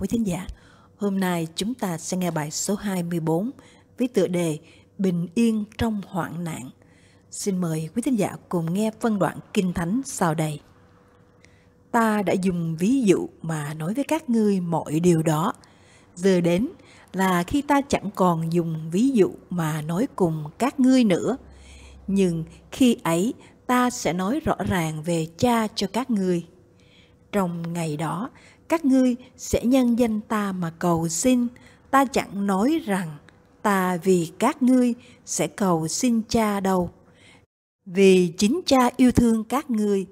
quý thính giả. Hôm nay chúng ta sẽ nghe bài số 24 với tựa đề Bình yên trong hoạn nạn. Xin mời quý thính giả cùng nghe phân đoạn Kinh Thánh sau đây. Ta đã dùng ví dụ mà nói với các ngươi mọi điều đó. Giờ đến là khi ta chẳng còn dùng ví dụ mà nói cùng các ngươi nữa. Nhưng khi ấy ta sẽ nói rõ ràng về cha cho các ngươi. Trong ngày đó, các ngươi sẽ nhân danh ta mà cầu xin ta chẳng nói rằng ta vì các ngươi sẽ cầu xin cha đâu vì chính cha yêu thương các ngươi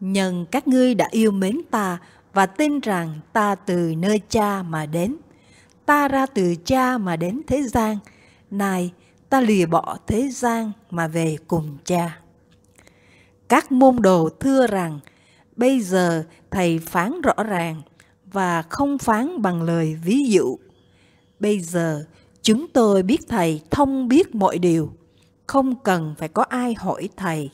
nhân các ngươi đã yêu mến ta và tin rằng ta từ nơi cha mà đến ta ra từ cha mà đến thế gian này ta lìa bỏ thế gian mà về cùng cha các môn đồ thưa rằng bây giờ thầy phán rõ ràng và không phán bằng lời ví dụ. Bây giờ, chúng tôi biết Thầy thông biết mọi điều, không cần phải có ai hỏi Thầy.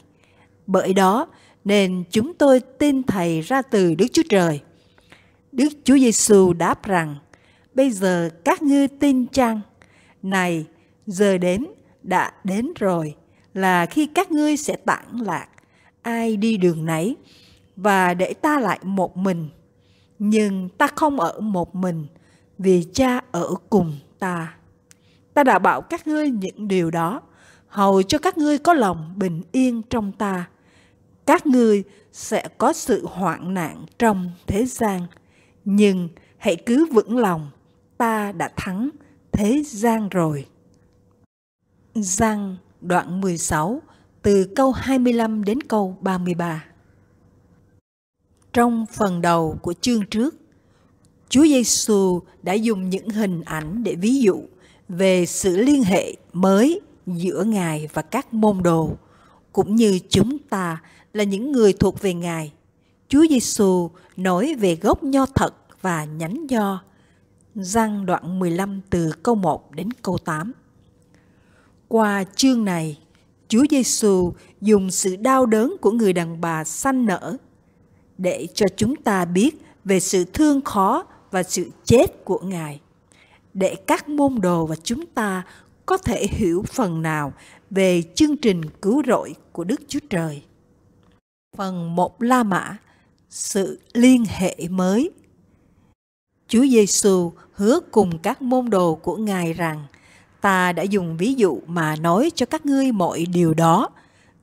Bởi đó, nên chúng tôi tin Thầy ra từ Đức Chúa Trời. Đức Chúa Giêsu đáp rằng, bây giờ các ngươi tin chăng? Này, giờ đến, đã đến rồi, là khi các ngươi sẽ tản lạc, ai đi đường nấy, và để ta lại một mình nhưng ta không ở một mình, vì cha ở cùng ta. Ta đã bảo các ngươi những điều đó, hầu cho các ngươi có lòng bình yên trong ta. Các ngươi sẽ có sự hoạn nạn trong thế gian, nhưng hãy cứ vững lòng, ta đã thắng thế gian rồi. Giang đoạn 16 từ câu 25 đến câu 33 trong phần đầu của chương trước, Chúa Giêsu đã dùng những hình ảnh để ví dụ về sự liên hệ mới giữa Ngài và các môn đồ, cũng như chúng ta là những người thuộc về Ngài. Chúa Giêsu nói về gốc nho thật và nhánh nho. răng đoạn 15 từ câu 1 đến câu 8. Qua chương này, Chúa Giêsu dùng sự đau đớn của người đàn bà sanh nở để cho chúng ta biết về sự thương khó và sự chết của Ngài, để các môn đồ và chúng ta có thể hiểu phần nào về chương trình cứu rỗi của Đức Chúa Trời. Phần 1 La Mã Sự liên hệ mới Chúa Giêsu hứa cùng các môn đồ của Ngài rằng ta đã dùng ví dụ mà nói cho các ngươi mọi điều đó.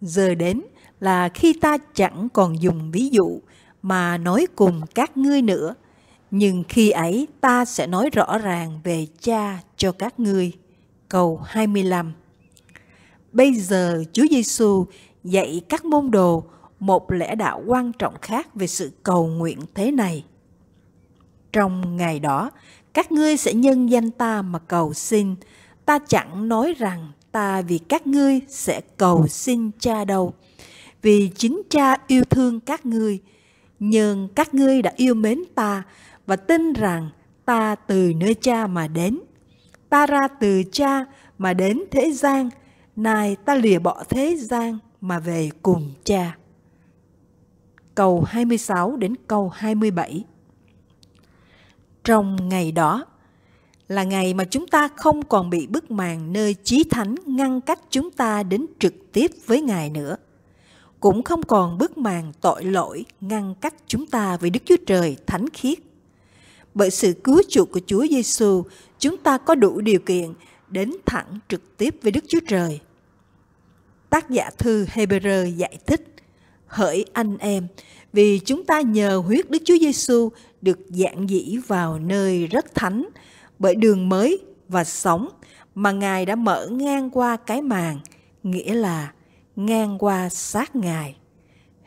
Giờ đến là khi ta chẳng còn dùng ví dụ mà nói cùng các ngươi nữa nhưng khi ấy ta sẽ nói rõ ràng về cha cho các ngươi. Câu 25 Bây giờ Chúa Giêsu dạy các môn đồ một lẽ đạo quan trọng khác về sự cầu nguyện thế này. Trong ngày đó, các ngươi sẽ nhân danh ta mà cầu xin. Ta chẳng nói rằng ta vì các ngươi sẽ cầu xin cha đâu. Vì chính cha yêu thương các ngươi, nhưng các ngươi đã yêu mến ta và tin rằng ta từ nơi cha mà đến. Ta ra từ cha mà đến thế gian, nay ta lìa bỏ thế gian mà về cùng cha. Câu 26 đến câu 27 Trong ngày đó, là ngày mà chúng ta không còn bị bức màn nơi chí thánh ngăn cách chúng ta đến trực tiếp với Ngài nữa cũng không còn bức màn tội lỗi ngăn cách chúng ta với Đức Chúa Trời thánh khiết. Bởi sự cứu chuộc của Chúa Giêsu, chúng ta có đủ điều kiện đến thẳng trực tiếp với Đức Chúa Trời. Tác giả thư Hebrew giải thích: Hỡi anh em, vì chúng ta nhờ huyết Đức Chúa Giêsu được giảng dĩ vào nơi rất thánh bởi đường mới và sống mà Ngài đã mở ngang qua cái màn, nghĩa là ngang qua sát Ngài.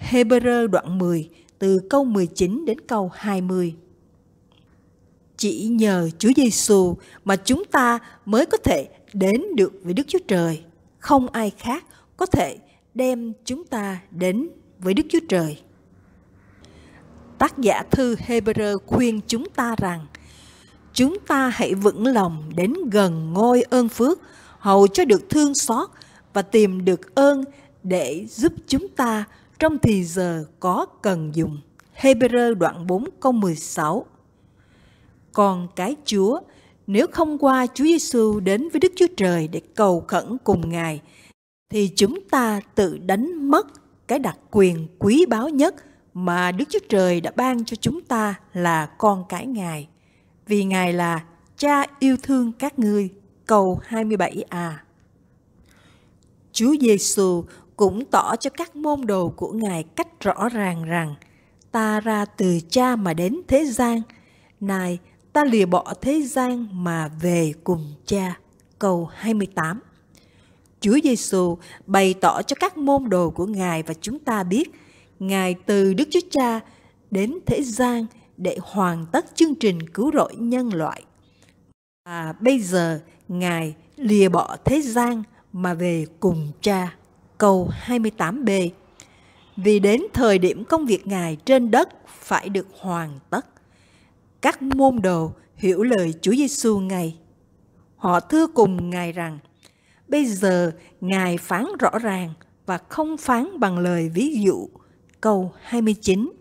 Hebrew đoạn 10 từ câu 19 đến câu 20. Chỉ nhờ Chúa Giêsu mà chúng ta mới có thể đến được với Đức Chúa Trời. Không ai khác có thể đem chúng ta đến với Đức Chúa Trời. Tác giả thư Hebrew khuyên chúng ta rằng chúng ta hãy vững lòng đến gần ngôi ơn phước hầu cho được thương xót và tìm được ơn để giúp chúng ta trong thì giờ có cần dùng. Hebrew đoạn 4 câu 16 Còn cái Chúa, nếu không qua Chúa Giêsu đến với Đức Chúa Trời để cầu khẩn cùng Ngài, thì chúng ta tự đánh mất cái đặc quyền quý báu nhất mà Đức Chúa Trời đã ban cho chúng ta là con cái Ngài. Vì Ngài là cha yêu thương các ngươi. Cầu 27a. À. Chúa Giêsu cũng tỏ cho các môn đồ của Ngài cách rõ ràng rằng ta ra từ cha mà đến thế gian, này ta lìa bỏ thế gian mà về cùng cha. Câu 28 Chúa Giêsu bày tỏ cho các môn đồ của Ngài và chúng ta biết Ngài từ Đức Chúa Cha đến thế gian để hoàn tất chương trình cứu rỗi nhân loại. Và bây giờ Ngài lìa bỏ thế gian mà về cùng cha. Câu 28b Vì đến thời điểm công việc Ngài trên đất phải được hoàn tất. Các môn đồ hiểu lời Chúa Giêsu ngày. Họ thưa cùng Ngài rằng, bây giờ Ngài phán rõ ràng và không phán bằng lời ví dụ. Câu 29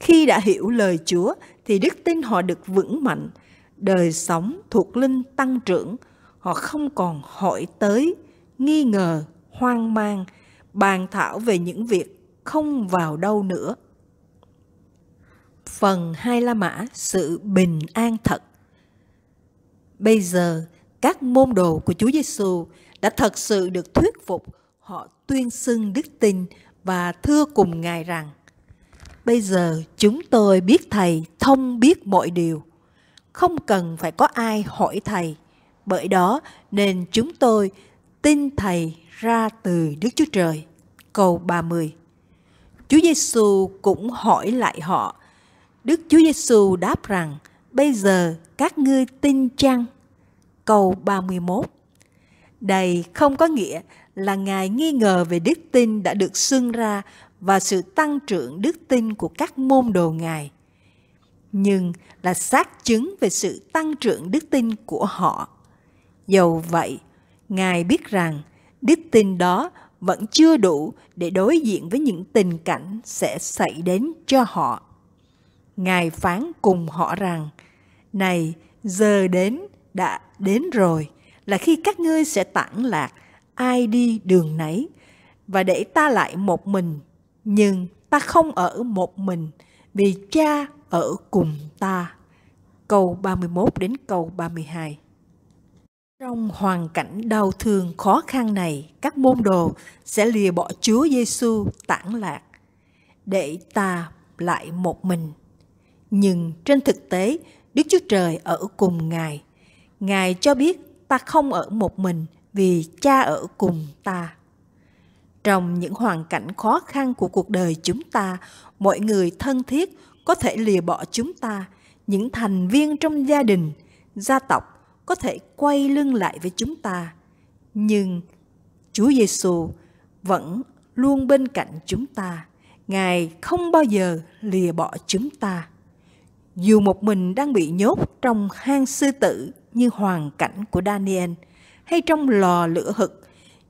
Khi đã hiểu lời Chúa thì đức tin họ được vững mạnh, đời sống thuộc linh tăng trưởng – họ không còn hỏi tới nghi ngờ hoang mang bàn thảo về những việc không vào đâu nữa phần hai la mã sự bình an thật bây giờ các môn đồ của Chúa Giêsu đã thật sự được thuyết phục họ tuyên xưng đức tin và thưa cùng ngài rằng bây giờ chúng tôi biết thầy thông biết mọi điều không cần phải có ai hỏi thầy bởi đó nên chúng tôi tin Thầy ra từ Đức Chúa Trời. Câu 30 Chúa Giêsu cũng hỏi lại họ. Đức Chúa Giêsu đáp rằng, bây giờ các ngươi tin chăng? Câu 31 Đây không có nghĩa là Ngài nghi ngờ về đức tin đã được xưng ra và sự tăng trưởng đức tin của các môn đồ Ngài, nhưng là xác chứng về sự tăng trưởng đức tin của họ. Dầu vậy, Ngài biết rằng đức tin đó vẫn chưa đủ để đối diện với những tình cảnh sẽ xảy đến cho họ. Ngài phán cùng họ rằng, Này, giờ đến, đã đến rồi, là khi các ngươi sẽ tản lạc, ai đi đường nấy, và để ta lại một mình, nhưng ta không ở một mình, vì cha ở cùng ta. Câu 31 đến câu 32 trong hoàn cảnh đau thương khó khăn này, các môn đồ sẽ lìa bỏ Chúa Giêsu tản lạc để ta lại một mình. Nhưng trên thực tế, Đức Chúa Trời ở cùng Ngài. Ngài cho biết ta không ở một mình vì Cha ở cùng ta. Trong những hoàn cảnh khó khăn của cuộc đời chúng ta, mọi người thân thiết có thể lìa bỏ chúng ta, những thành viên trong gia đình, gia tộc có thể quay lưng lại với chúng ta, nhưng Chúa Giêsu vẫn luôn bên cạnh chúng ta. Ngài không bao giờ lìa bỏ chúng ta. Dù một mình đang bị nhốt trong hang sư tử như hoàn cảnh của Daniel, hay trong lò lửa hực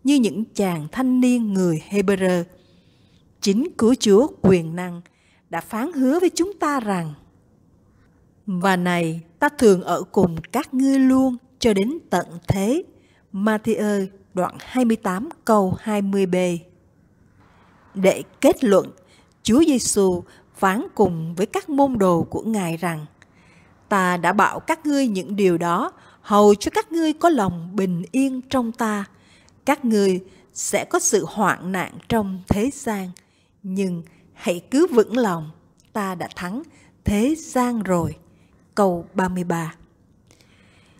như những chàng thanh niên người Hebrew, chính cứu Chúa quyền năng đã phán hứa với chúng ta rằng và này, ta thường ở cùng các ngươi luôn cho đến tận thế. Matthew đoạn 28 câu 20b. Để kết luận, Chúa Giêsu phán cùng với các môn đồ của Ngài rằng: Ta đã bảo các ngươi những điều đó hầu cho các ngươi có lòng bình yên trong ta. Các ngươi sẽ có sự hoạn nạn trong thế gian, nhưng hãy cứ vững lòng, ta đã thắng thế gian rồi câu 33.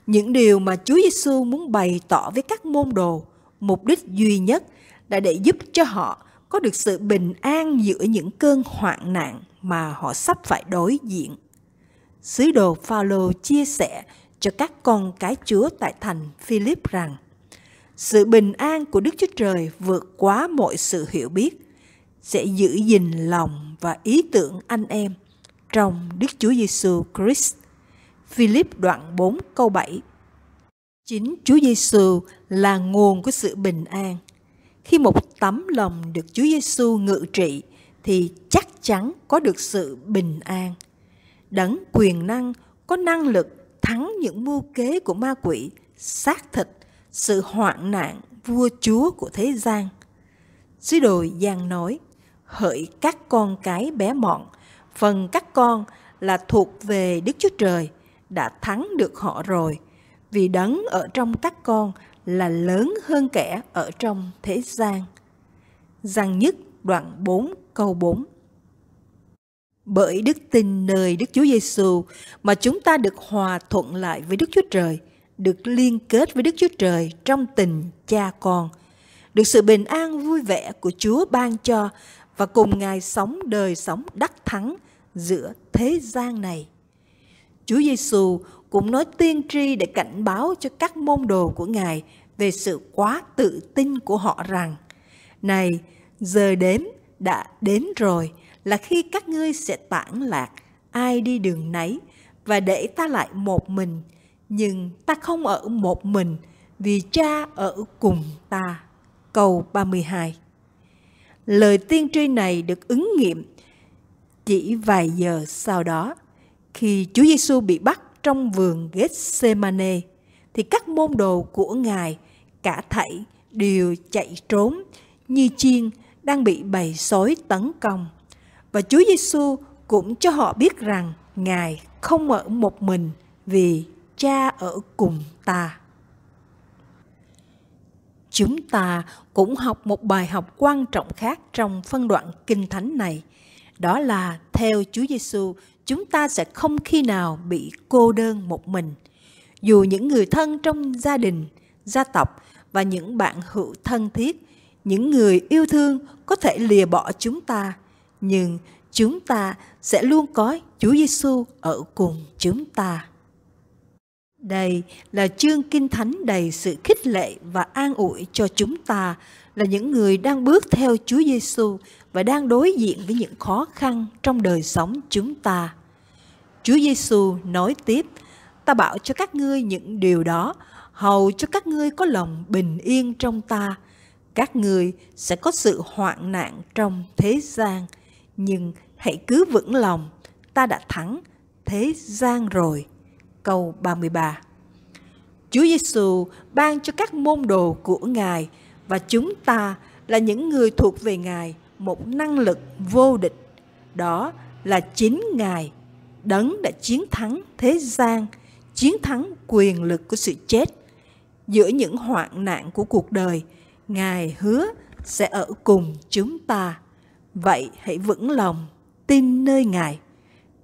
Những điều mà Chúa Giêsu muốn bày tỏ với các môn đồ, mục đích duy nhất là để giúp cho họ có được sự bình an giữa những cơn hoạn nạn mà họ sắp phải đối diện. Sứ đồ Phaolô chia sẻ cho các con cái Chúa tại thành Philip rằng sự bình an của Đức Chúa Trời vượt quá mọi sự hiểu biết sẽ giữ gìn lòng và ý tưởng anh em trong Đức Chúa Giêsu Christ. Philip đoạn 4 câu 7. Chính Chúa Giêsu là nguồn của sự bình an. Khi một tấm lòng được Chúa Giêsu ngự trị thì chắc chắn có được sự bình an. Đấng quyền năng có năng lực thắng những mưu kế của ma quỷ, xác thịt, sự hoạn nạn vua chúa của thế gian. Sứ đồ Giang nói, hỡi các con cái bé mọn, phần các con là thuộc về Đức Chúa Trời – đã thắng được họ rồi, vì đấng ở trong các con là lớn hơn kẻ ở trong thế gian. Giang nhất đoạn 4 câu 4 bởi đức tin nơi Đức Chúa Giêsu mà chúng ta được hòa thuận lại với Đức Chúa Trời, được liên kết với Đức Chúa Trời trong tình cha con, được sự bình an vui vẻ của Chúa ban cho và cùng Ngài sống đời sống đắc thắng giữa thế gian này. Chúa Giêsu cũng nói tiên tri để cảnh báo cho các môn đồ của Ngài về sự quá tự tin của họ rằng Này, giờ đến đã đến rồi là khi các ngươi sẽ tản lạc ai đi đường nấy và để ta lại một mình nhưng ta không ở một mình vì cha ở cùng ta. Câu 32 Lời tiên tri này được ứng nghiệm chỉ vài giờ sau đó. Khi Chúa Giêsu bị bắt trong vườn Gethsemane thì các môn đồ của Ngài cả thảy đều chạy trốn như chiên đang bị bầy sói tấn công. Và Chúa Giêsu cũng cho họ biết rằng Ngài không ở một mình vì Cha ở cùng ta. Chúng ta cũng học một bài học quan trọng khác trong phân đoạn Kinh Thánh này, đó là theo Chúa Giêsu, chúng ta sẽ không khi nào bị cô đơn một mình dù những người thân trong gia đình gia tộc và những bạn hữu thân thiết những người yêu thương có thể lìa bỏ chúng ta nhưng chúng ta sẽ luôn có Chúa Giêsu ở cùng chúng ta. Đây là chương kinh thánh đầy sự khích lệ và an ủi cho chúng ta là những người đang bước theo Chúa Giêsu và đang đối diện với những khó khăn trong đời sống chúng ta. Chúa Giêsu nói tiếp: Ta bảo cho các ngươi những điều đó, hầu cho các ngươi có lòng bình yên trong ta. Các ngươi sẽ có sự hoạn nạn trong thế gian, nhưng hãy cứ vững lòng, ta đã thắng thế gian rồi. Câu 33 Chúa Giêsu ban cho các môn đồ của Ngài – và chúng ta là những người thuộc về Ngài một năng lực vô địch. Đó là chính Ngài đấng đã chiến thắng thế gian, chiến thắng quyền lực của sự chết. Giữa những hoạn nạn của cuộc đời, Ngài hứa sẽ ở cùng chúng ta. Vậy hãy vững lòng, tin nơi Ngài.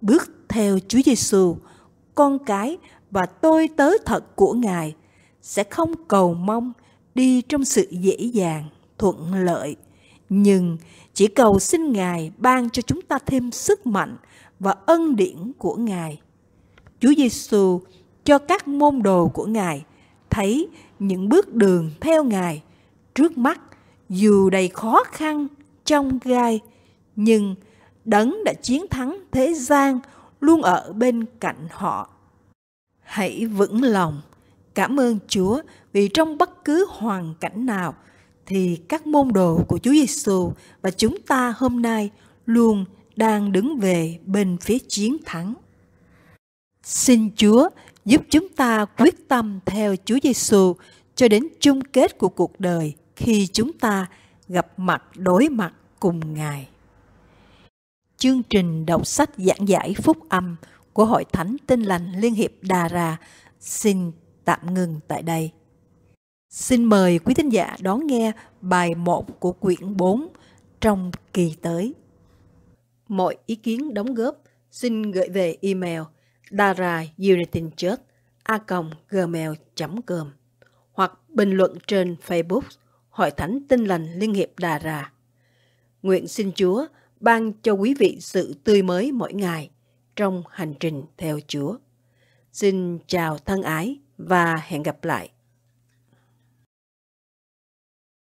Bước theo Chúa Giêsu, con cái và tôi tớ thật của Ngài sẽ không cầu mong đi trong sự dễ dàng, thuận lợi. Nhưng chỉ cầu xin Ngài ban cho chúng ta thêm sức mạnh và ân điển của Ngài. Chúa Giêsu cho các môn đồ của Ngài thấy những bước đường theo Ngài trước mắt dù đầy khó khăn trong gai nhưng đấng đã chiến thắng thế gian luôn ở bên cạnh họ hãy vững lòng Cảm ơn Chúa vì trong bất cứ hoàn cảnh nào thì các môn đồ của Chúa Giêsu và chúng ta hôm nay luôn đang đứng về bên phía chiến thắng. Xin Chúa giúp chúng ta quyết tâm theo Chúa Giêsu cho đến chung kết của cuộc đời khi chúng ta gặp mặt đối mặt cùng Ngài. Chương trình đọc sách giảng giải phúc âm của Hội Thánh Tin Lành Liên Hiệp Đà Ra xin tạm ngừng tại đây. Xin mời quý thính giả đón nghe bài 1 của quyển 4 trong kỳ tới. Mọi ý kiến đóng góp xin gửi về email daraunitinchurch.a.gmail.com hoặc bình luận trên Facebook Hội Thánh Tinh Lành Liên Hiệp Đà Rà. Nguyện xin Chúa ban cho quý vị sự tươi mới mỗi ngày trong hành trình theo Chúa. Xin chào thân ái! và hẹn gặp lại.